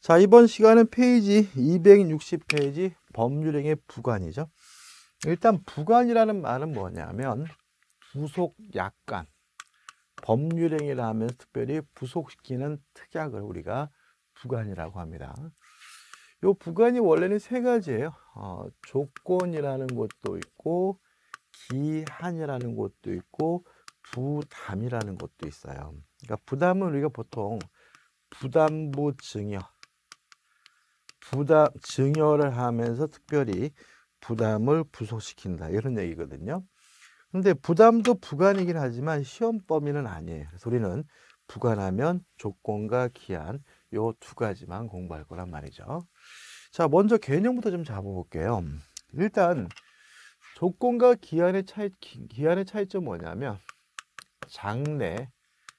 자, 이번 시간은 페이지 260페이지 법률행의 부관이죠. 일단 부관이라는 말은 뭐냐면 부속 약관, 법률행위라 하면서 특별히 부속시키는 특약을 우리가 부관이라고 합니다. 이 부관이 원래는 세 가지예요. 어, 조건이라는 것도 있고 기한이라는 것도 있고 부담이라는 것도 있어요. 그러니까 부담은 우리가 보통 부담보 증여 부담 증여를 하면서 특별히 부담을 부속시킨다 이런 얘기거든요. 근데 부담도 부관이긴 하지만 시험 범위는 아니에요. 그래서 우리는 부관하면 조건과 기한 요 두 가지만 공부할 거란 말이죠. 자, 먼저 개념부터 좀 잡아볼게요. 일단 조건과 기한의 차이 기한의 차이점 뭐냐면 장래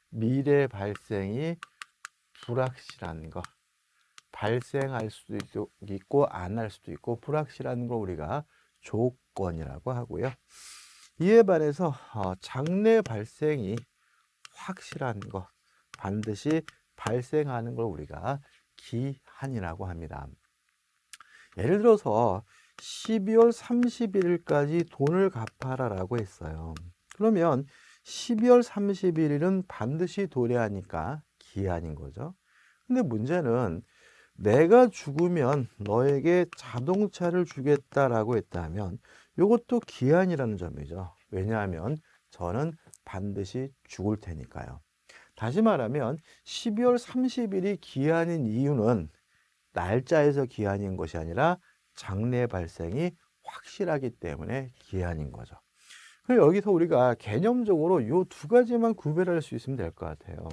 미래 발생이 불확실한 것. 발생할 수도 있고 안 할 수도 있고 불확실한 걸 우리가 조건이라고 하고요. 이에 반해서 어, 장내 발생이 확실한 것 반드시 발생하는 걸 우리가 기한이라고 합니다. 예를 들어서 12월 31일까지 돈을 갚아라라고 했어요. 그러면 12월 31일은 반드시 도래하니까 기한인 거죠. 근데 문제는 내가 죽으면 너에게 자동차를 주겠다라고 했다면 이것도 기한이라는 점이죠. 왜냐하면 저는 반드시 죽을 테니까요. 다시 말하면 12월 30일이 기한인 이유는 날짜에서 기한인 것이 아니라 장래 발생이 확실하기 때문에 기한인 거죠. 여기서 우리가 개념적으로 이 두 가지만 구별할 수 있으면 될 것 같아요.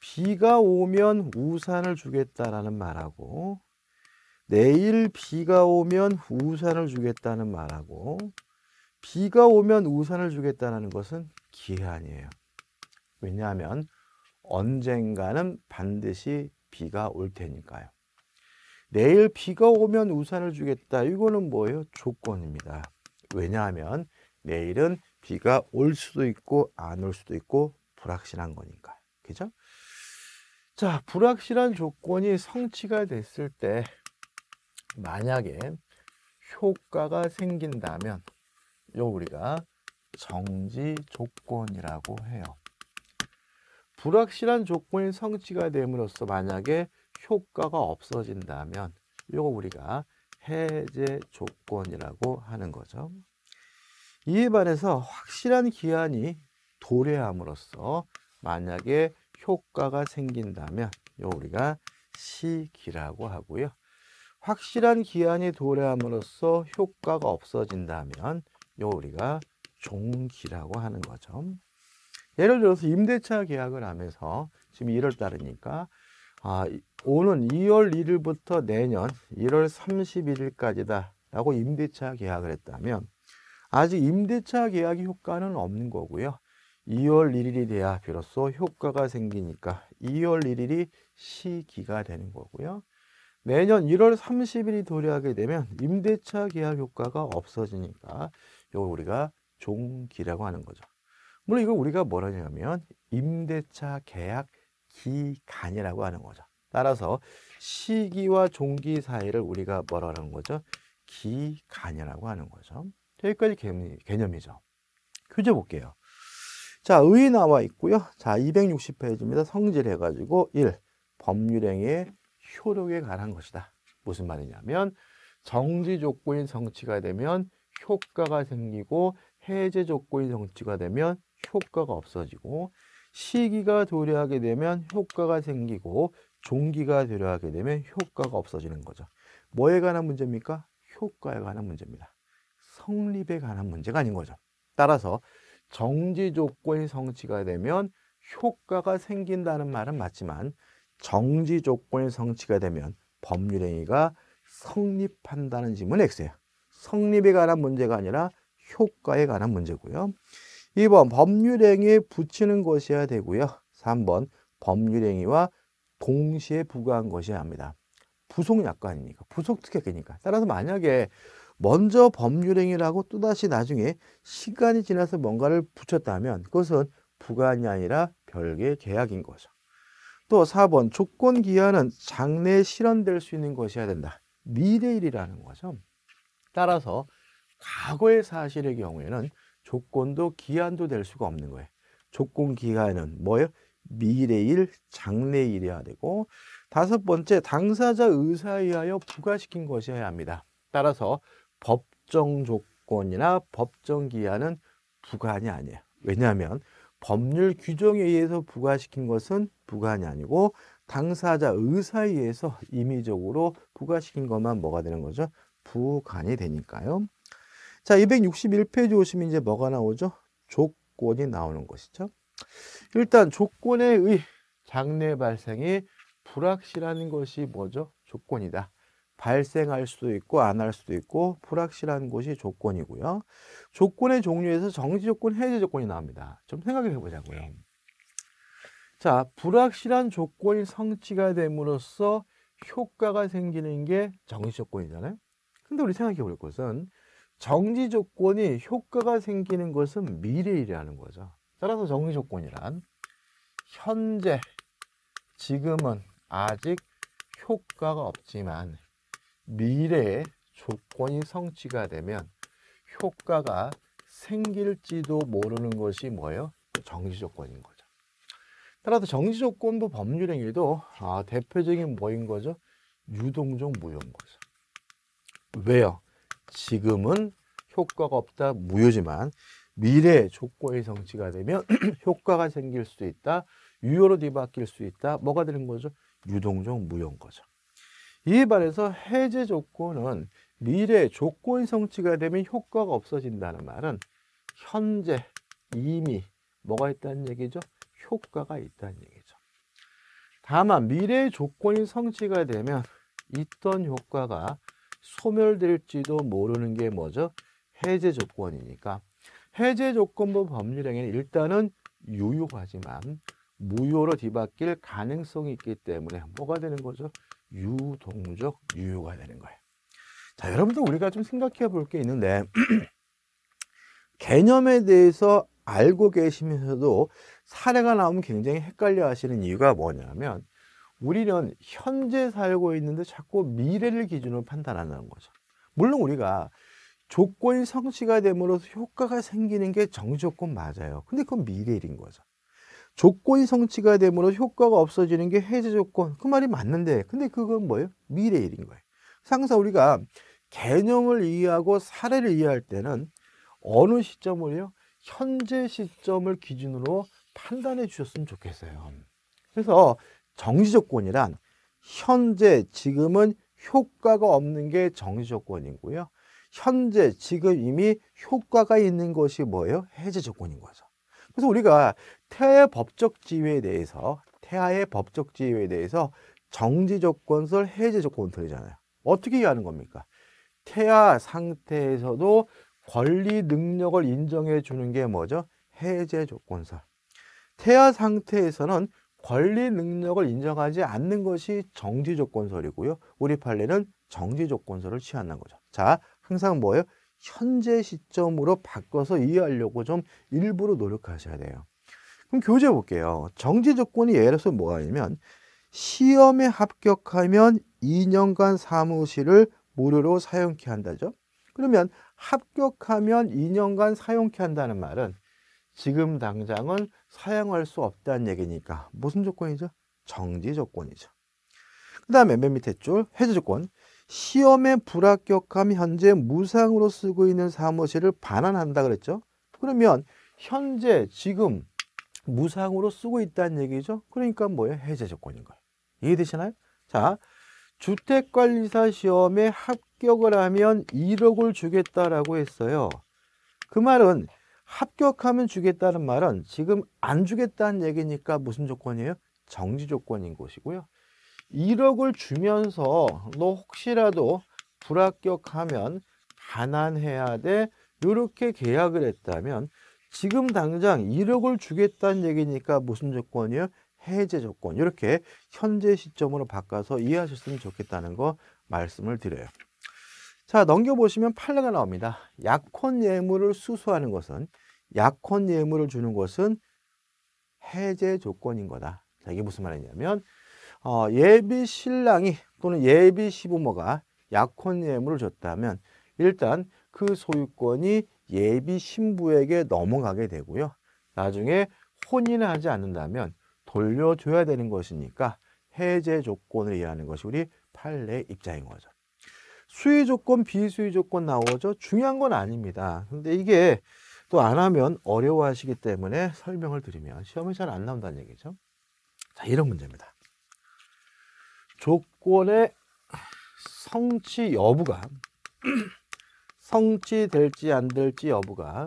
비가 오면 우산을 주겠다라는 말하고 내일 비가 오면 우산을 주겠다는 말하고 비가 오면 우산을 주겠다는 것은 기한이에요. 왜냐하면 언젠가는 반드시 비가 올 테니까요. 내일 비가 오면 우산을 주겠다. 이거는 뭐예요? 조건입니다. 왜냐하면 내일은 비가 올 수도 있고 안 올 수도 있고 불확실한 거니까. 그죠? 자, 불확실한 조건이 성취가 됐을 때 만약에 효과가 생긴다면 요 우리가 정지 조건이라고 해요. 불확실한 조건이 성취가 됨으로써 만약에 효과가 없어진다면 요거 우리가 해제 조건이라고 하는 거죠. 이에 반해서 확실한 기한이 도래함으로써 만약에 효과가 생긴다면 요 우리가 시기라고 하고요. 확실한 기한이 도래함으로써 효과가 없어진다면 요 우리가 종기라고 하는 거죠. 예를 들어서 임대차 계약을 하면서 지금 1월 달이니까 아, 오는 2월 1일부터 내년 1월 31일까지다 라고 임대차 계약을 했다면 아직 임대차 계약의 효과는 없는 거고요. 2월 1일이 돼야 비로소 효과가 생기니까 2월 1일이 시기가 되는 거고요. 매년 1월 30일이 도래하게 되면 임대차 계약 효과가 없어지니까 이거 우리가 종기라고 하는 거죠. 물론 이거 우리가 뭐라냐면 임대차 계약 기간이라고 하는 거죠. 따라서 시기와 종기 사이를 우리가 뭐라는 거죠? 기간이라고 하는 거죠. 여기까지 개념이죠. 교재 볼게요. 자, 의 나와 있고요. 자, 260페이지입니다. 성질해가지고 1. 법률행위의 효력에 관한 것이다. 무슨 말이냐면 정지 조건인 성취가 되면 효과가 생기고 해제 조건인 성취가 되면 효과가 없어지고 시기가 도래하게 되면 효과가 생기고 종기가 도래하게 되면 효과가 없어지는 거죠. 뭐에 관한 문제입니까? 효과에 관한 문제입니다. 성립에 관한 문제가 아닌 거죠. 따라서 정지 조건이 성취가 되면 효과가 생긴다는 말은 맞지만 정지 조건이 성취가 되면 법률 행위가 성립한다는 질문 X예요. 성립에 관한 문제가 아니라 효과에 관한 문제고요. 2번 법률 행위에 붙이는 것이어야 되고요. 3번 법률 행위와 동시에 부과한 것이어야 합니다. 부속 약관이니까 부속 특약이니까 따라서 만약에 먼저 법률행위라고 또다시 나중에 시간이 지나서 뭔가를 붙였다면 그것은 부관이 아니라 별개 계약인 거죠. 또 4번 조건 기한은 장래에 실현될 수 있는 것이어야 된다. 미래일이라는 거죠. 따라서 과거의 사실의 경우에는 조건도 기한도 될 수가 없는 거예요. 조건 기한은 뭐예요? 미래일, 장래일이어야 되고 다섯 번째 당사자 의사에 의하여 부과시킨 것이어야 합니다. 따라서 법정 조건이나 법정 기한은 부관이 아니에요. 왜냐하면 법률 규정에 의해서 부과시킨 것은 부관이 아니고 당사자 의사에 의해서 임의적으로 부과시킨 것만 뭐가 되는 거죠? 부관이 되니까요. 자, 261페이지 오시면 이제 뭐가 나오죠? 조건이 나오는 것이죠. 일단 조건에 의 장래 발생이 불확실한 것이 뭐죠? 조건이다. 발생할 수도 있고 안 할 수도 있고 불확실한 것이 조건이고요. 조건의 종류에서 정지 조건, 해제 조건이 나옵니다. 좀 생각을 해보자고요. 네. 자, 불확실한 조건이 성취가 됨으로써 효과가 생기는 게 정지 조건이잖아요. 근데 우리 생각해 볼 것은 정지 조건이 효과가 생기는 것은 미래이라는 일 거죠. 따라서 정지 조건이란 현재, 지금은 아직 효과가 없지만 미래의 조건이 성취가 되면 효과가 생길지도 모르는 것이 뭐예요? 정지 조건인 거죠. 따라서 정지 조건부 법률 행위도 아, 대표적인 뭐인 거죠? 유동적 무효인 거죠. 왜요? 지금은 효과가 없다 무효지만 미래 조건의 성취가 되면 효과가 생길 수 있다. 유효로 뒤바뀔 수 있다. 뭐가 되는 거죠? 유동적 무효인 거죠. 이에 반해서 해제 조건은 미래 조건 성취가 되면 효과가 없어진다는 말은 현재 이미 뭐가 있다는 얘기죠? 효과가 있다는 얘기죠. 다만 미래 조건이 성취가 되면 있던 효과가 소멸될지도 모르는 게 뭐죠? 해제 조건이니까 해제 조건부 법률행위는 일단은 유효하지만 무효로 뒤바뀔 가능성이 있기 때문에 뭐가 되는 거죠? 유동적 유효가 되는 거예요. 자, 여러분들 우리가 좀 생각해 볼 게 있는데 개념에 대해서 알고 계시면서도 사례가 나오면 굉장히 헷갈려 하시는 이유가 뭐냐면 우리는 현재 살고 있는데 자꾸 미래를 기준으로 판단한다는 거죠. 물론 우리가 조건이 성취가 됨으로써 효과가 생기는 게 정조건 맞아요. 근데 그건 미래일인 거죠. 조건이 성취가 되므로 효과가 없어지는 게 해제 조건. 그 말이 맞는데, 근데 그건 뭐예요? 미래 일인 거예요. 항상 우리가 개념을 이해하고 사례를 이해할 때는 어느 시점을요? 현재 시점을 기준으로 판단해 주셨으면 좋겠어요. 그래서 정지 조건이란 현재 지금은 효과가 없는 게 정지 조건이고요. 현재 지금 이미 효과가 있는 것이 뭐예요? 해제 조건인 거죠. 그래서 우리가 태아의 법적 지위에 대해서 태아의 법적 지위에 대해서 정지 조건설 해제 조건설이잖아요. 어떻게 이해 하는 겁니까? 태아 상태에서도 권리 능력을 인정해 주는 게 뭐죠? 해제 조건설. 태아 상태에서는 권리 능력을 인정하지 않는 것이 정지 조건설이고요. 우리 판례는 정지 조건설을 취한다는 거죠. 자, 항상 뭐예요? 현재 시점으로 바꿔서 이해하려고 좀 일부러 노력하셔야 돼요. 그럼 교재 볼게요. 정지 조건이 예를 들어서 뭐가 아니면 시험에 합격하면 2년간 사무실을 무료로 사용케 한다죠. 그러면 합격하면 2년간 사용케 한다는 말은 지금 당장은 사용할 수 없다는 얘기니까 무슨 조건이죠? 정지 조건이죠. 그 다음에 맨 밑에 줄 해제 조건 시험에 불합격함 현재 무상으로 쓰고 있는 사무실을 반환한다 그랬죠. 그러면 현재 지금 무상으로 쓰고 있다는 얘기죠. 그러니까 뭐예요? 해제 조건인 거예요. 이해되시나요? 자, 주택관리사 시험에 합격을 하면 1억을 주겠다라고 했어요. 그 말은 합격하면 주겠다는 말은 지금 안 주겠다는 얘기니까 무슨 조건이에요? 정지 조건인 것이고요. 1억을 주면서 너 혹시라도 불합격하면 반환해야 돼 이렇게 계약을 했다면 지금 당장 1억을 주겠다는 얘기니까 무슨 조건이요? 해제 조건 이렇게 현재 시점으로 바꿔서 이해하셨으면 좋겠다는 거 말씀을 드려요. 자 넘겨보시면 팔레가 나옵니다. 약혼 예물을 수수하는 것은 약혼 예물을 주는 것은 해제 조건인 거다. 자, 이게 무슨 말이냐면 어, 예비 신랑이 또는 예비 시부모가 약혼 예물을 줬다면 일단 그 소유권이 예비 신부에게 넘어가게 되고요. 나중에 혼인을 하지 않는다면 돌려줘야 되는 것이니까 해제 조건을 이해하는 것이 우리 판례 입장인 거죠. 수의 조건, 비수의 조건 나오죠. 중요한 건 아닙니다. 근데 이게 또 안 하면 어려워하시기 때문에 설명을 드리면 시험에잘 안 나온다는 얘기죠. 자, 이런 문제입니다. 조건의 성취 여부가 성취될지 안 될지 여부가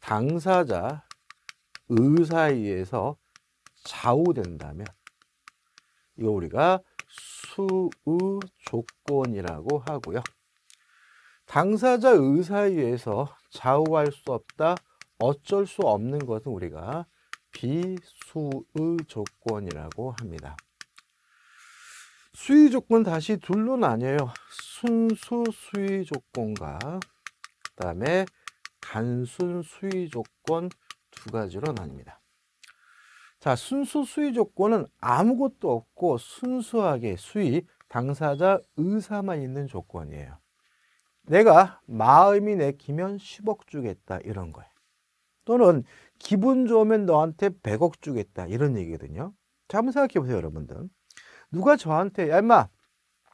당사자 의사에 서 좌우된다면 이거 우리가 수의 조건이라고 하고요. 당사자 의사에 서 좌우할 수 없다, 어쩔 수 없는 것은 우리가 비수의 조건이라고 합니다. 수위 조건 다시 둘로 나뉘어요. 순수 수위 조건과 그다음에 단순 수위 조건 두 가지로 나뉩니다. 자, 순수 수위 조건은 아무것도 없고 순수하게 수위 당사자 의사만 있는 조건이에요. 내가 마음이 내키면 10억 주겠다 이런 거예요. 또는 기분 좋으면 너한테 100억 주겠다 이런 얘기거든요. 자, 한번 생각해 보세요, 여러분들. 누가 저한테 야 임마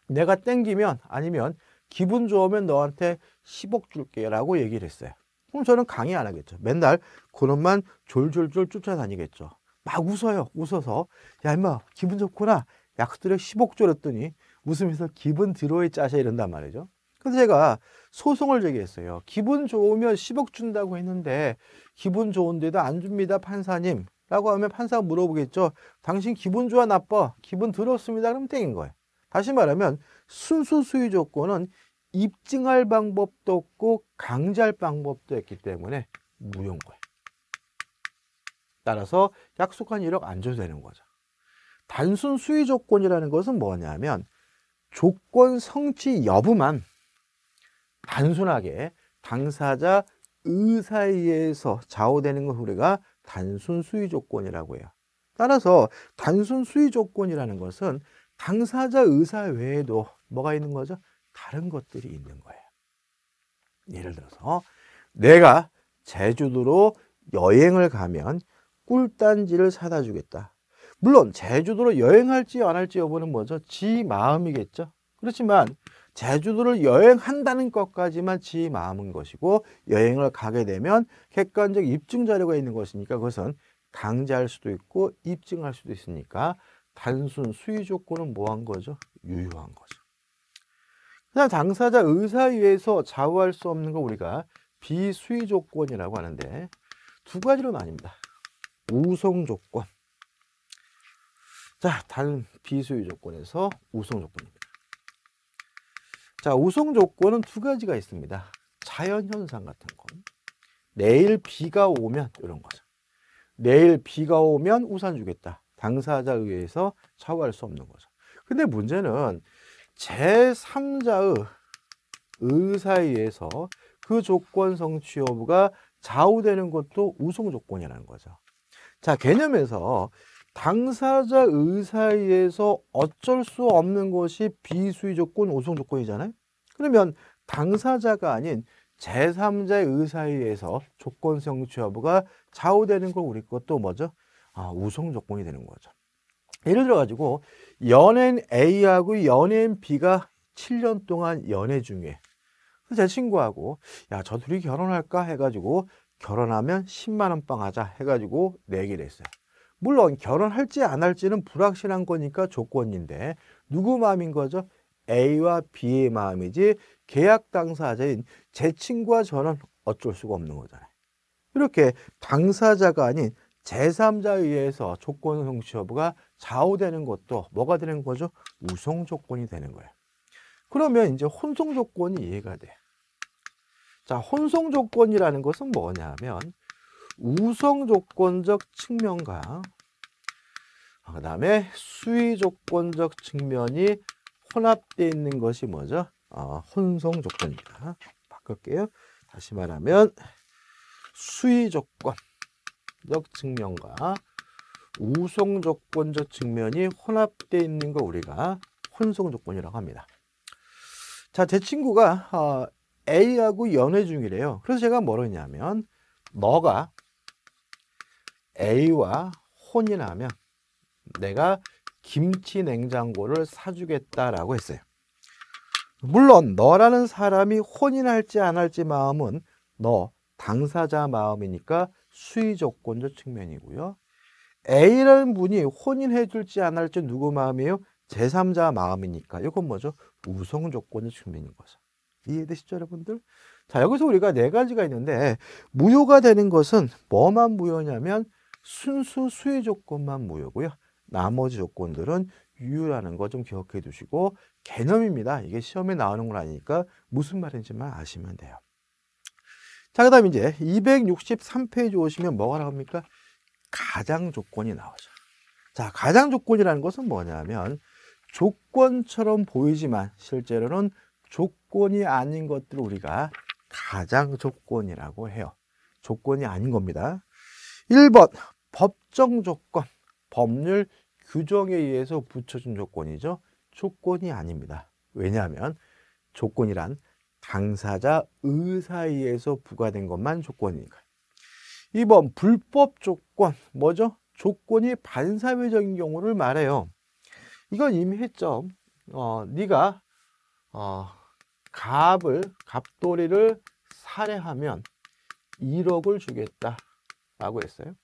내가 땡기면 아니면 기분 좋으면 너한테 10억 줄게 라고 얘기를 했어요. 그럼 저는 강의 안 하겠죠. 맨날 그놈만 졸졸졸 쫓아다니겠죠. 막 웃어요. 웃어서 야 임마 기분 좋구나. 약속들에 10억 줄였더니 웃으면서 기분 들어의 짜샤 이런단 말이죠. 그래서 제가 소송을 제기했어요. 기분 좋으면 10억 준다고 했는데 기분 좋은데도 안 줍니다 판사님. 라고 하면 판사가 물어보겠죠. 당신 기분 좋아 나빠. 기분 들었습니다. 그럼 땡인 거예요. 다시 말하면 순수 수의 조건은 입증할 방법도 없고 강제할 방법도 없기 때문에 무효인 거예요. 따라서 약속한 1억 안 줘도 되는 거죠. 단순 수의 조건이라는 것은 뭐냐면 조건 성취 여부만 단순하게 당사자 의사에 의해서 좌우되는 걸 우리가 단순 수위 조건이라고 해요. 따라서 단순 수위 조건이라는 것은 당사자 의사 외에도 뭐가 있는 거죠? 다른 것들이 있는 거예요. 예를 들어서 내가 제주도로 여행을 가면 꿀단지를 사다 주겠다. 물론 제주도로 여행할지 안 할지 여부는 뭐죠? 지 마음이겠죠. 그렇지만 제주도를 여행한다는 것까지만 지 마음은 것이고 여행을 가게 되면 객관적 입증 자료가 있는 것이니까 그것은 강제할 수도 있고 입증할 수도 있으니까 단순 수위 조건은 뭐 한 거죠? 유효한 거죠. 그다 당사자 의사위에서 좌우할 수 없는 거 우리가 비수위 조건이라고 하는데 두 가지로 나뉩니다. 우성 조건. 자, 다른 비수위 조건에서 우성 조건입니다. 자, 우송 조건은 두 가지가 있습니다. 자연현상 같은 건. 내일 비가 오면 이런 거죠. 내일 비가 오면 우산 주겠다. 당사자에 의해서 처우할수 없는 거죠. 근데 문제는 제3자의 의사에 의해서 그 조건 성취 여부가 좌우되는 것도 우송 조건이라는 거죠. 자, 개념에서 당사자 의사에서 어쩔 수 없는 것이 비수의 조건, 오송 조건이잖아요. 그러면 당사자가 아닌 제3자의 의사에 서 조건성 취여부가 좌우되는 걸 우리 것도 뭐죠? 아, 우송 조건이 되는 거죠. 예를 들어 가지고 연인 A하고 연인 B가 7년 동안 연애 중에 제 친구하고 야, 저 둘이 결혼할까 해 가지고 결혼하면 10만 원빵 하자 해 가지고 내기를 네 했어요. 물론 결혼할지 안 할지는 불확실한 거니까 조건인데 누구 마음인 거죠? A와 B의 마음이지 계약 당사자인 제 친구와 저는 어쩔 수가 없는 거잖아요. 이렇게 당사자가 아닌 제3자에 의해서 조건 성취 여부가 좌우되는 것도 뭐가 되는 거죠? 우성 조건이 되는 거예요. 그러면 이제 혼성 조건이 이해가 돼 자, 혼성 조건이라는 것은 뭐냐면 우성 조건적 측면과 아, 그 다음에 수위 조건적 측면이 혼합되어 있는 것이 뭐죠? 어, 혼성 조건입니다. 바꿀게요. 다시 말하면 수위 조건적 측면과 우성 조건적 측면이 혼합되어 있는 거 우리가 혼성 조건이라고 합니다. 자, 제 친구가 어, A하고 연애 중이래요. 그래서 제가 뭐라 했냐면 너가 A와 혼인하면 내가 김치 냉장고를 사주겠다라고 했어요. 물론 너라는 사람이 혼인할지 안 할지 마음은 너 당사자 마음이니까 수의 조건적 측면이고요. A라는 분이 혼인해 줄지 안 할지 누구 마음이에요? 제3자 마음이니까 이건 뭐죠? 우성 조건적 측면인 거죠. 이해되시죠 여러분들? 자 여기서 우리가 네 가지가 있는데 무효가 되는 것은 뭐만 무효냐면 순수 수혜 조건만 무효고요. 나머지 조건들은 유효라는 거 좀 기억해 두시고 개념입니다. 이게 시험에 나오는 건 아니니까 무슨 말인지만 아시면 돼요. 자, 그 다음 이제 263페이지 오시면 뭐가 나옵니까? 가장 조건이 나오죠. 자, 가장 조건이라는 것은 뭐냐면 조건처럼 보이지만 실제로는 조건이 아닌 것들을 우리가 가장 조건이라고 해요. 조건이 아닌 겁니다. 1번 법정 조건, 법률 규정에 의해서 붙여준 조건이죠. 조건이 아닙니다. 왜냐하면 조건이란 당사자 의사에 의해서 부과된 것만 조건이니까요. 2번 불법 조건, 뭐죠? 조건이 반사회적인 경우를 말해요. 이건 이미 했죠. 어, 네가 어, 갑을 갑돌이를 살해하면 1억을 주겠다. 라고 했어요.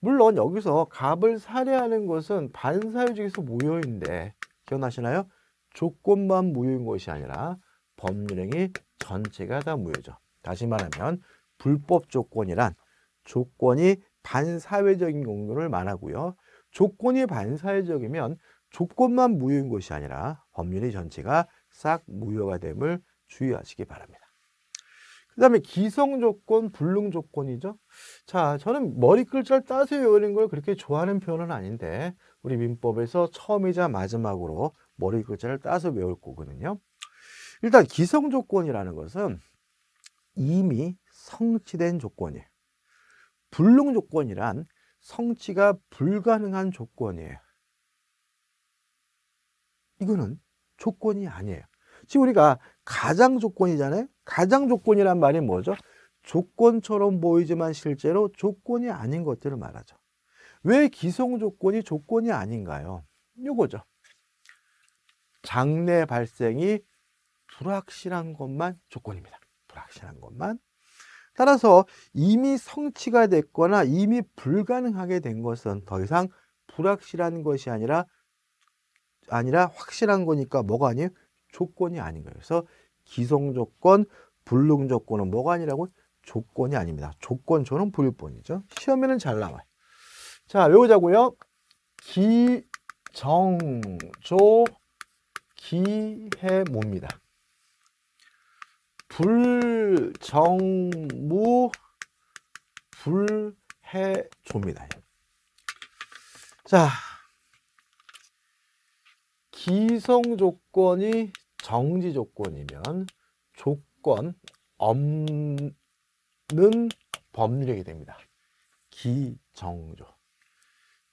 물론 여기서 갑을 살해하는 것은 반사회적에서 무효인데 기억나시나요? 조건만 무효인 것이 아니라 법률행위 전체가 다 무효죠. 다시 말하면 불법 조건이란 조건이 반사회적인 경로를 말하고요. 조건이 반사회적이면 조건만 무효인 것이 아니라 법률의 전체가 싹 무효가 됨을 주의하시기 바랍니다. 그다음에 기성 조건, 불능 조건이죠. 자, 저는 머리 글자를 따서 외우는 걸 그렇게 좋아하는 표현은 아닌데 우리 민법에서 처음이자 마지막으로 머리 글자를 따서 외울 거거든요. 일단 기성 조건이라는 것은 이미 성취된 조건이에요. 불능 조건이란 성취가 불가능한 조건이에요. 이거는 조건이 아니에요. 지금 우리가 가장 조건이잖아요. 가장 조건이란 말이 뭐죠? 조건처럼 보이지만 실제로 조건이 아닌 것들을 말하죠. 왜 기성 조건이 조건이 아닌가요? 이거죠 장래 발생이 불확실한 것만 조건입니다. 불확실한 것만. 따라서 이미 성취가 됐거나 이미 불가능하게 된 것은 더 이상 불확실한 것이 아니라 아니라 확실한 거니까 뭐가 아니에요? 조건이 아닌 거예요. 그래서 기성 조건, 불능 조건은 뭐가 아니라고 조건이 아닙니다. 조건처럼 불일본이죠. 시험에는 잘 나와요. 자, 외우자고요. 기정조 기해모입니다. 불정무 불해조입니다. 자, 기성 조건이 정지 조건이면 조건 없는 법률이 됩니다. 기정조.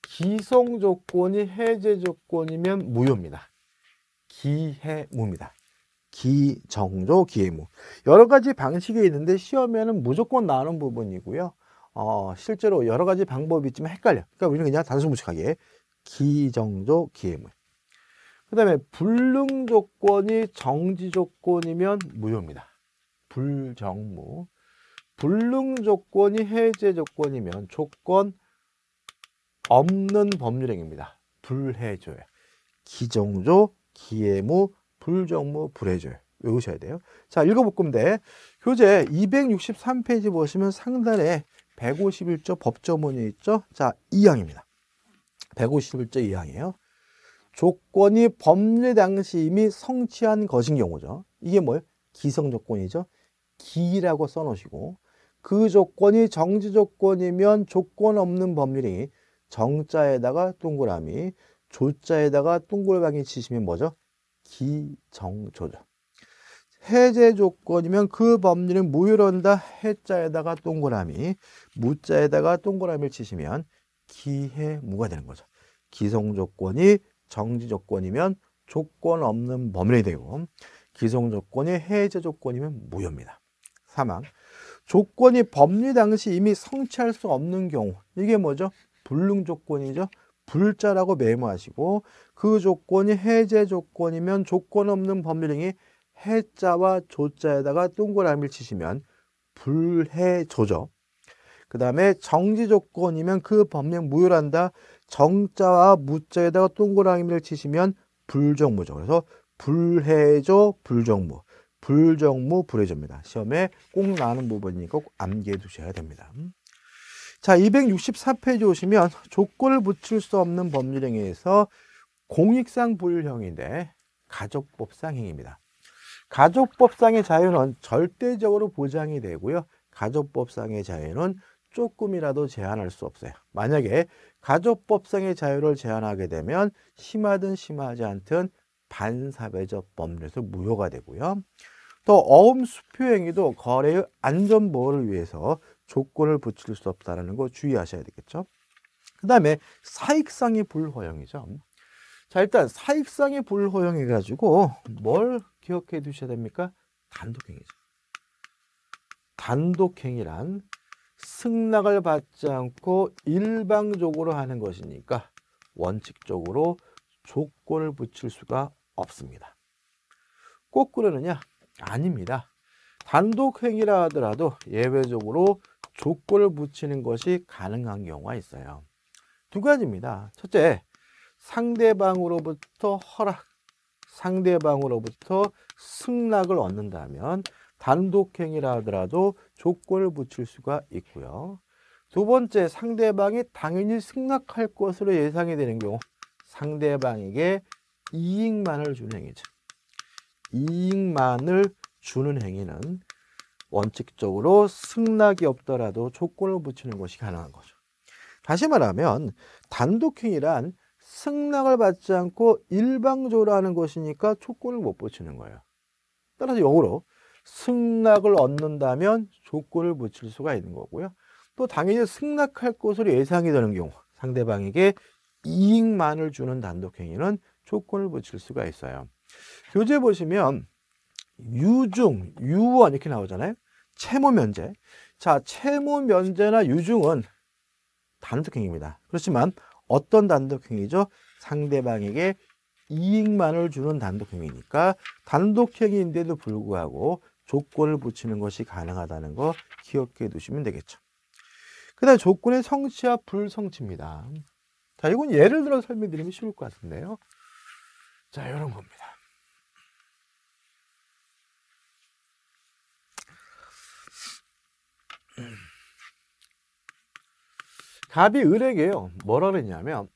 기성 조건이 해제 조건이면 무효입니다. 기해무입니다. 기정조, 기해무. 여러 가지 방식이 있는데 시험에는 무조건 나오는 부분이고요. 어, 실제로 여러 가지 방법이 있지만 헷갈려. 그러니까 우리는 그냥 단순 무식하게 기정조, 기해무. 그 다음에 불능 조건이 정지 조건이면 무효입니다. 불정무. 불능 조건이 해제 조건이면 조건 없는 법률행위입니다. 불해조예 기정조, 기해무, 불정무, 불해조예 외우셔야 돼요. 자, 읽어볼 건데 교재 263페이지 보시면 상단에 151조 법조문이 있죠. 자, 2항입니다. 151조 2항이에요. 조건이 법률 당시 이미 성취한 것인 경우죠. 이게 뭐예요? 기성 조건이죠. 기라고 써놓으시고 그 조건이 정지 조건이면 조건 없는 법률이 정자에다가 동그라미, 조자에다가 동글방이 치시면 뭐죠? 기정조죠. 해제 조건이면 그 법률은 무효론다 해자에다가 동그라미, 무자에다가 동그라미를 치시면 기해무가 되는 거죠. 기성 조건이 정지 조건이면 조건 없는 범인이 되고 기소 조건이 해제 조건이면 무효입니다. 사망. 조건이 법리 당시 이미 성취할 수 없는 경우 이게 뭐죠? 불능 조건이죠. 불자라고 메모하시고 그 조건이 해제 조건이면 조건 없는 법률행 해자와 조자에다가 동그라미를 치시면 불해조죠. 그 다음에 정지 조건이면 그 법령 무효란다. 정자와 무자에다가 동그라미를 치시면 불정무죠. 그래서 불해조 불정무 불정무 불해조입니다. 시험에 꼭 나오는 부분이니까 꼭 암기해 두셔야 됩니다. 자 264페이지 오시면 조건을 붙일 수 없는 법률행위에서 공익상 불형인데 가족법상 행위입니다. 가족법상의 자유는 절대적으로 보장이 되고요. 가족법상의 자유는 조금이라도 제한할 수 없어요. 만약에 가족법상의 자유를 제한하게 되면 심하든 심하지 않든 반사회적 법률에서 무효가 되고요. 또 어음 수표 행위도 거래의 안전 보호를 위해서 조건을 붙일 수 없다는 거 주의하셔야 되겠죠. 그 다음에 사익상의 불허용이죠. 자 일단 사익상의 불허용해 가지고 뭘 기억해 두셔야 됩니까? 단독행위죠. 단독행위란 승낙을 받지 않고 일방적으로 하는 것이니까 원칙적으로 조건을 붙일 수가 없습니다. 꼭 그러느냐? 아닙니다. 단독행위라 하더라도 예외적으로 조건을 붙이는 것이 가능한 경우가 있어요. 두 가지입니다. 첫째, 상대방으로부터 허락, 상대방으로부터 승낙을 얻는다면 단독행위라 하더라도 조건을 붙일 수가 있고요. 두 번째, 상대방이 당연히 승낙할 것으로 예상이 되는 경우 상대방에게 이익만을 주는 행위죠. 이익만을 주는 행위는 원칙적으로 승낙이 없더라도 조건을 붙이는 것이 가능한 거죠. 다시 말하면 단독행위란 승낙을 받지 않고 일방적으로 하는 것이니까 조건을 못 붙이는 거예요. 따라서 영어로 승낙을 얻는다면 조건을 붙일 수가 있는 거고요. 또 당연히 승낙할 것으로 예상이 되는 경우 상대방에게 이익만을 주는 단독행위는 조건을 붙일 수가 있어요. 교재 보시면 유중, 유원 이렇게 나오잖아요. 채무 면제. 자, 채무 면제나 유중은 단독행위입니다. 그렇지만 어떤 단독행위죠? 상대방에게 이익만을 주는 단독행위니까 단독행위인데도 불구하고 조건을 붙이는 것이 가능하다는 거 기억해 두시면 되겠죠. 그 다음 조건의 성취와 불성취입니다. 자, 이건 예를 들어 설명드리면 쉬울 것 같은데요. 자, 이런 겁니다. 갑이 을에게요. 뭐라 그랬냐면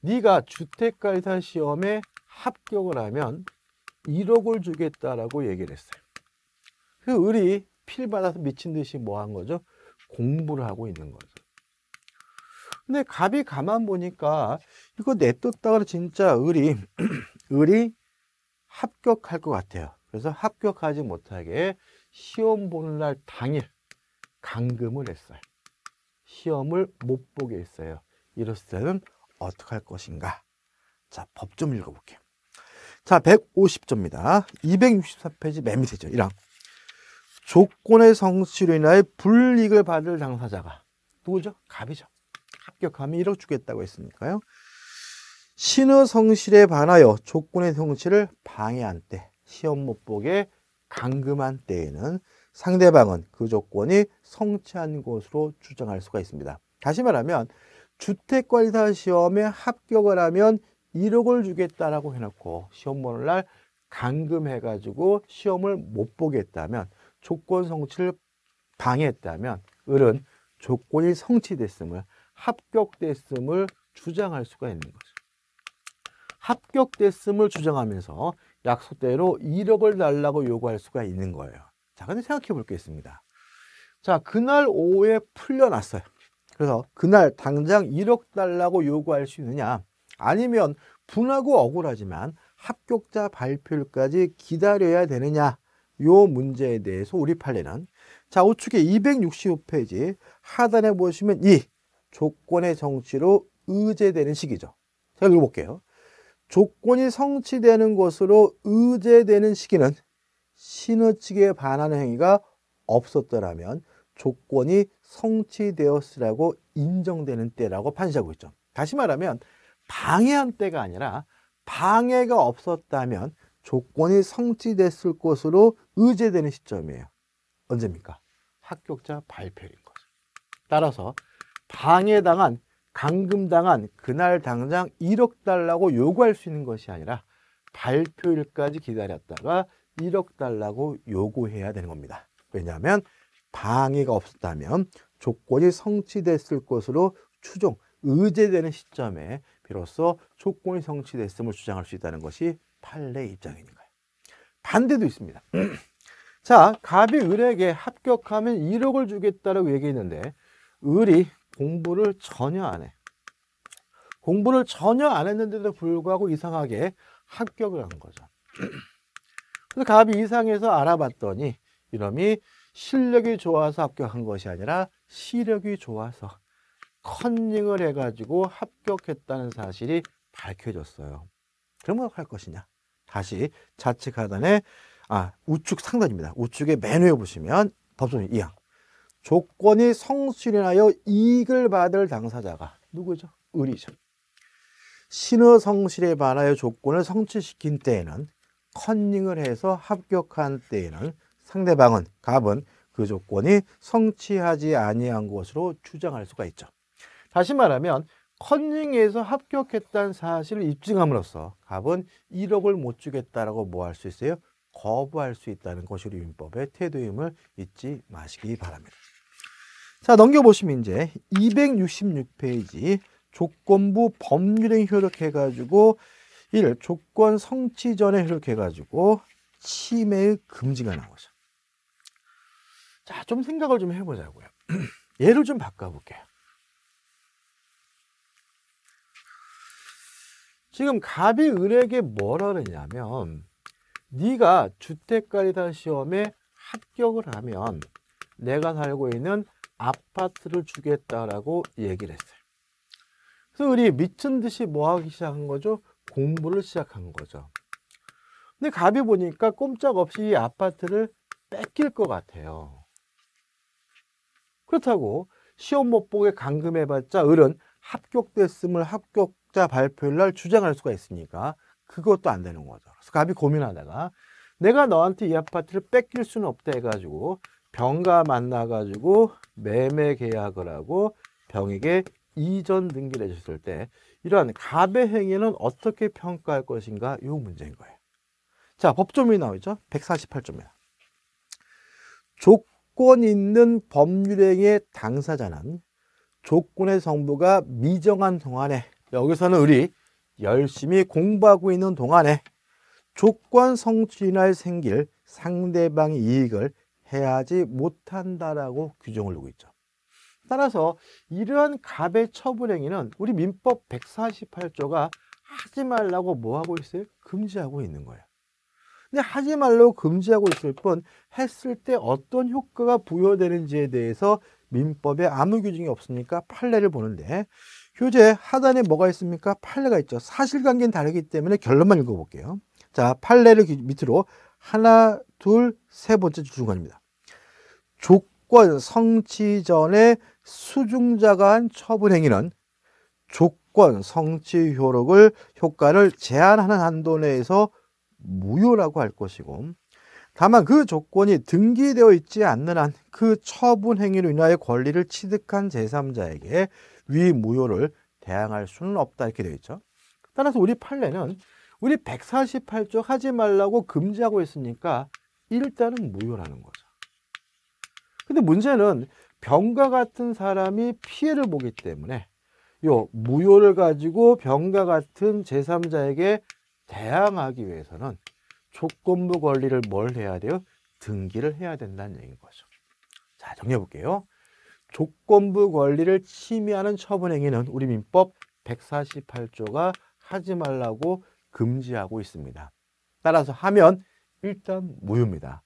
네가 주택가이사 시험에 합격을 하면 1억을 주겠다라고 얘기를 했어요. 그 을이 필 받아서 미친 듯이 뭐 한 거죠? 공부를 하고 있는 거죠. 근데 갑이 가만 보니까 이거 내뒀다가 진짜 을이 을이 합격할 것 같아요. 그래서 합격하지 못하게 시험 보는 날 당일 감금을 했어요. 시험을 못 보게 했어요. 이랬 때는 어떻게 할 것인가? 자, 법 좀 읽어볼게요. 자, 150조입니다. 264페이지 맨 밑에죠. 1항. 조건의 성취로 인하여 불이익을 받을 당사자가 누구죠? 갑이죠. 합격하면 1억 주겠다고 했으니까요. 신의 성실에 반하여 조건의 성실을 방해한 때, 시험 못 보게 강금한 때에는 상대방은 그 조건이 성취한 것으로 주장할 수가 있습니다. 다시 말하면 주택관리사 시험에 합격을 하면 1억을 주겠다라고 해놓고 시험 보는 날 감금해가지고 시험을 못 보겠다면 조건 성취를 방해했다면 을은 조건이 성취됐음을 합격됐음을 주장할 수가 있는 거죠. 합격됐음을 주장하면서 약속대로 1억을 달라고 요구할 수가 있는 거예요. 자, 근데 생각해 볼게 있습니다. 자, 그날 오후에 풀려났어요. 그래서 그날 당장 1억 달라고 요구할 수 있느냐? 아니면 분하고 억울하지만 합격자 발표일까지 기다려야 되느냐 요 문제에 대해서 우리 판례는 자 우측에 265페이지 하단에 보시면 이 조건의 정치로 의제되는 시기죠. 제가 읽어볼게요. 조건이 성취되는 것으로 의제되는 시기는 신의 측에 반하는 행위가 없었더라면 조건이 성취되었으라고 인정되는 때라고 판시하고 있죠. 다시 말하면 방해한 때가 아니라 방해가 없었다면 조건이 성취됐을 것으로 의제되는 시점이에요. 언제입니까? 합격자 발표인 거죠. 따라서 방해당한, 감금당한 그날 당장 1억 달라고 요구할 수 있는 것이 아니라 발표일까지 기다렸다가 1억 달라고 요구해야 되는 겁니다. 왜냐하면 방해가 없었다면 조건이 성취됐을 것으로 추종, 의제되는 시점에 비로소 조건이 성취됐음을 주장할 수 있다는 것이 판례 입장이니까요. 반대도 있습니다. 자, 갑이 을에게 합격하면 1억을 주겠다고 얘기했는데 을이 공부를 전혀 안 해. 공부를 전혀 안 했는데도 불구하고 이상하게 합격을 한 거죠. 그래서 갑이 이상해서 알아봤더니 이놈이 실력이 좋아서 합격한 것이 아니라 시력이 좋아서 컨닝을 해가지고 합격했다는 사실이 밝혀졌어요. 그럼 할 것이냐? 다시 좌측 하단에 아 우측 상단입니다. 우측에 맨 위에 보시면 법조 2항 조건이 성실인하여 이익을 받을 당사자가 누구죠? 을이죠. 신의 성실에 반하여 조건을 성취시킨 때에는 컨닝을 해서 합격한 때에는 상대방은 갑은 그 조건이 성취하지 아니한 것으로 주장할 수가 있죠. 다시 말하면 컨닝에서 합격했다는 사실을 입증함으로써 갑은 1억을 못 주겠다라고 뭐 할 수 있어요? 거부할 수 있다는 것이 우리 민법의 태도임을 잊지 마시기 바랍니다. 자 넘겨보시면 이제 266페이지 조건부 법률에 효력해가지고 1. 조건 성취 전에 효력해가지고 침해의 금지가 나오죠. 자, 좀 생각을 좀 해보자고요. 예를 좀 바꿔볼게요. 지금 갑이 을에게 뭘 하느냐면 네가 주택관리다 시험에 합격을 하면 내가 살고 있는 아파트를 주겠다라고 얘기를 했어요. 그래서 을이 미친 듯이 뭐 하기 시작한 거죠? 공부를 시작한 거죠. 근데 갑이 보니까 꼼짝없이 이 아파트를 뺏길 것 같아요. 그렇다고 시험 못 보게 감금해봤자 을은 합격됐음을 합격 공직자 발표일 날 주장할 수가 있으니까 그것도 안 되는 거죠. 그래서 갑이 고민하다가 내가 너한테 이 아파트를 뺏길 수는 없다 해가지고 병과 만나가지고 매매 계약을 하고 병에게 이전 등기를 해줬을 때 이러한 갑의 행위는 어떻게 평가할 것인가 이 문제인 거예요. 자 법조문이 나오죠. 148조입니다. 조건 있는 법률행위의 당사자는 조건의 성부가 미정한 동안에 여기서는 우리 열심히 공부하고 있는 동안에 조건 성취인할 생길 상대방의 이익을 해야지 못한다라고 규정을 놓고 있죠. 따라서 이러한 갑의 처벌 행위는 우리 민법 148조가 하지 말라고 뭐하고 있어요? 금지하고 있는 거예요. 근데 하지 말라고 금지하고 있을 뿐 했을 때 어떤 효과가 부여되는지에 대해서 민법에 아무 규정이 없으니까 판례를 보는데 교제 하단에 뭐가 있습니까? 판례가 있죠. 사실관계는 다르기 때문에 결론만 읽어볼게요. 자, 판례를 밑으로 하나, 둘, 세 번째 주관입니다. 조건 성취 전에 수중자가 처분 행위는 조건 성취 효력을 효과를 제한하는 한도 내에서 무효라고 할 것이고 다만 그 조건이 등기되어 있지 않는 한 그 처분 행위로 인하여 권리를 취득한 제3자에게 위무효를 대항할 수는 없다 이렇게 되어 있죠. 따라서 우리 판례는 우리 148조 하지 말라고 금지하고 있으니까 일단은 무효라는 거죠. 근데 문제는 병과 같은 사람이 피해를 보기 때문에 요 무효를 가지고 병과 같은 제3자에게 대항하기 위해서는 조건부 권리를 뭘 해야 돼요? 등기를 해야 된다는 얘기인 거죠. 자, 정리해 볼게요. 조건부 권리를 침해하는 처분 행위는 우리 민법 148조가 하지 말라고 금지하고 있습니다. 따라서 하면 일단 무효입니다.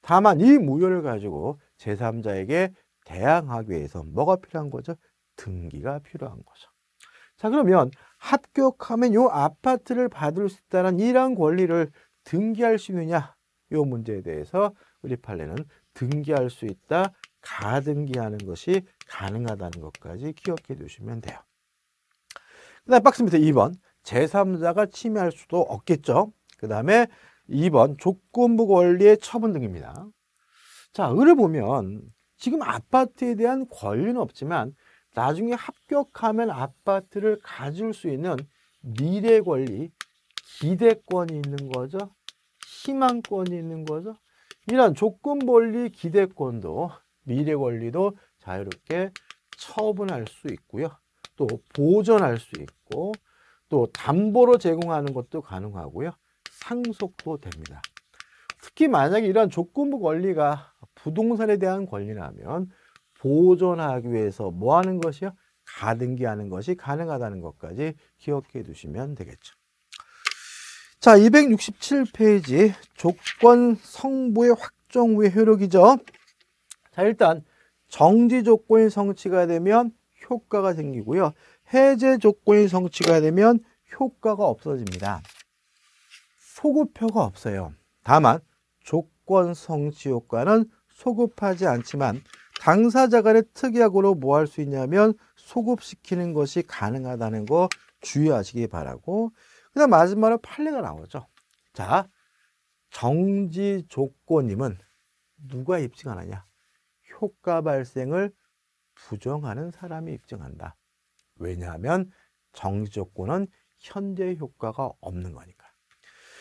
다만 이 무효를 가지고 제3자에게 대항하기 위해서 뭐가 필요한 거죠? 등기가 필요한 거죠. 자 그러면 합격하면 이 아파트를 받을 수 있다는 이러 권리를 등기할 수 있느냐? 이 문제에 대해서 우리 판례는 등기할 수 있다 가등기하는 것이 가능하다는 것까지 기억해 두시면 돼요. 그 다음 박스 밑에 2번 제3자가 침해할 수도 없겠죠. 그 다음에 2번 조건부 권리의 처분 등입니다. 자, 을을 보면 지금 아파트에 대한 권리는 없지만 나중에 합격하면 아파트를 가질 수 있는 미래 권리, 기대권이 있는 거죠. 희망권이 있는 거죠. 이런 조건 권리 기대권도 미래 권리도 자유롭게 처분할 수 있고요. 또 보존할 수 있고 또 담보로 제공하는 것도 가능하고요. 상속도 됩니다. 특히 만약에 이러한 조건부 권리가 부동산에 대한 권리라면 보존하기 위해서 뭐 하는 것이요? 가등기하는 것이 가능하다는 것까지 기억해 두시면 되겠죠. 자, 267페이지 조건 성부의 확정 후의 효력이죠. 자, 일단 정지 조건이 성취가 되면 효과가 생기고요. 해제 조건이 성취가 되면 효과가 없어집니다. 소급효가 없어요. 다만 조건 성취 효과는 소급하지 않지만 당사자 간의 특약으로 뭐 할 수 있냐면 소급시키는 것이 가능하다는 거 주의하시기 바라고 그 다음 마지막으로 판례가 나오죠. 자, 정지 조건임은 누가 입증하느냐? 효과 발생을 부정하는 사람이 입증한다. 왜냐하면 정지 조건은 현재 효과가 없는 거니까.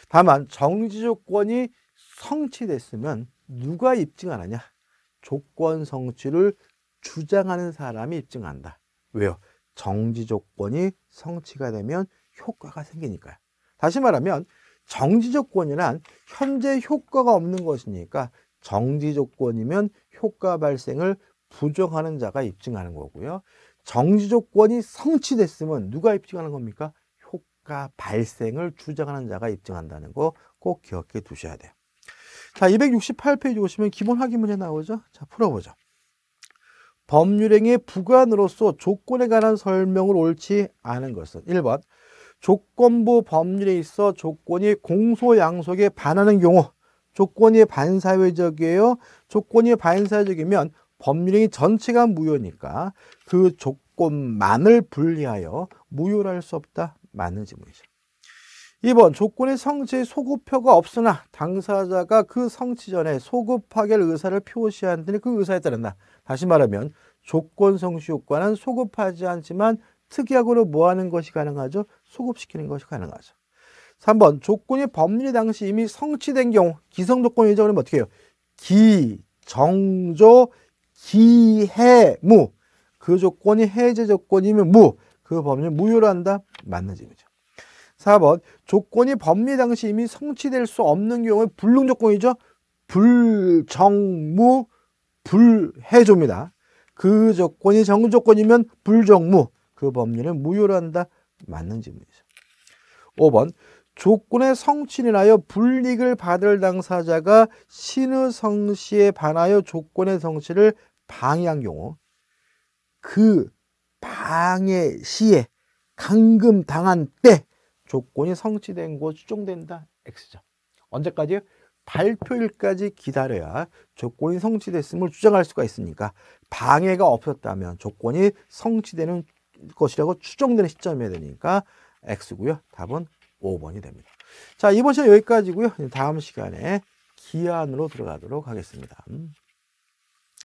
다만 정지 조건이 성취됐으면 누가 입증하느냐? 조건 성취를 주장하는 사람이 입증한다. 왜요? 정지 조건이 성취가 되면 효과가 생기니까요. 다시 말하면 정지 조건이란 현재 효과가 없는 것이니까 정지 조건이면 효과 발생을 부정하는 자가 입증하는 거고요. 정지 조건이 성취됐으면 누가 입증하는 겁니까? 효과 발생을 주장하는 자가 입증한다는 거 꼭 기억해 두셔야 돼요. 자, 268페이지 오시면 기본 확인 문제 나오죠? 자, 풀어보죠. 법률행위의 부관으로서 조건에 관한 설명을 옳지 않은 것은 1번 조건부 법률에 있어 조건이 공소양속에 반하는 경우 조건이 반사회적이에요. 조건이 반사회적이면 법률행위 전체가 무효니까 그 조건만을 분리하여 무효라 할수 없다. 맞는 지문이죠. 2번 조건의 성취에 소급표가 없으나 당사자가 그 성취 전에 소급하길 의사를 표시한다니 그 의사에 따른다. 다시 말하면 조건 성취 효과는 소급하지 않지만 특약으로 뭐 하는 것이 가능하죠? 소급시키는 것이 가능하죠. 3번 조건이 법률 당시 이미 성취된 경우 기성 조건이 이제 그러면 어떻게 해요? 기, 정조, 기해, 무. 그 조건이 해제 조건이면 무. 그 법률 무효로 한다? 맞는 점이죠. 4번 조건이 법리 당시 이미 성취될 수 없는 경우에 불능 조건이죠. 불정무 불해조입니다. 그 조건이 정무 조건이면 불정무 그 법률은 무효로 한다. 맞는 질문이죠. 5번 조건의 성취인하여 불이익을 받을 당사자가 신의 성취에 반하여 조건의 성취를 방해한 경우 그 방해 시에 감금 당한 때 조건이 성취된 거 추정된다 X죠. 언제까지요? 발표일까지 기다려야 조건이 성취됐음을 주장할 수가 있으니까 방해가 없었다면 조건이 성취되는 것이라고 추정되는 시점이어야 되니까 X고요. 답은 5번이 됩니다. 자, 이번 시간 여기까지고요. 다음 시간에 기안으로 들어가도록 하겠습니다. 음.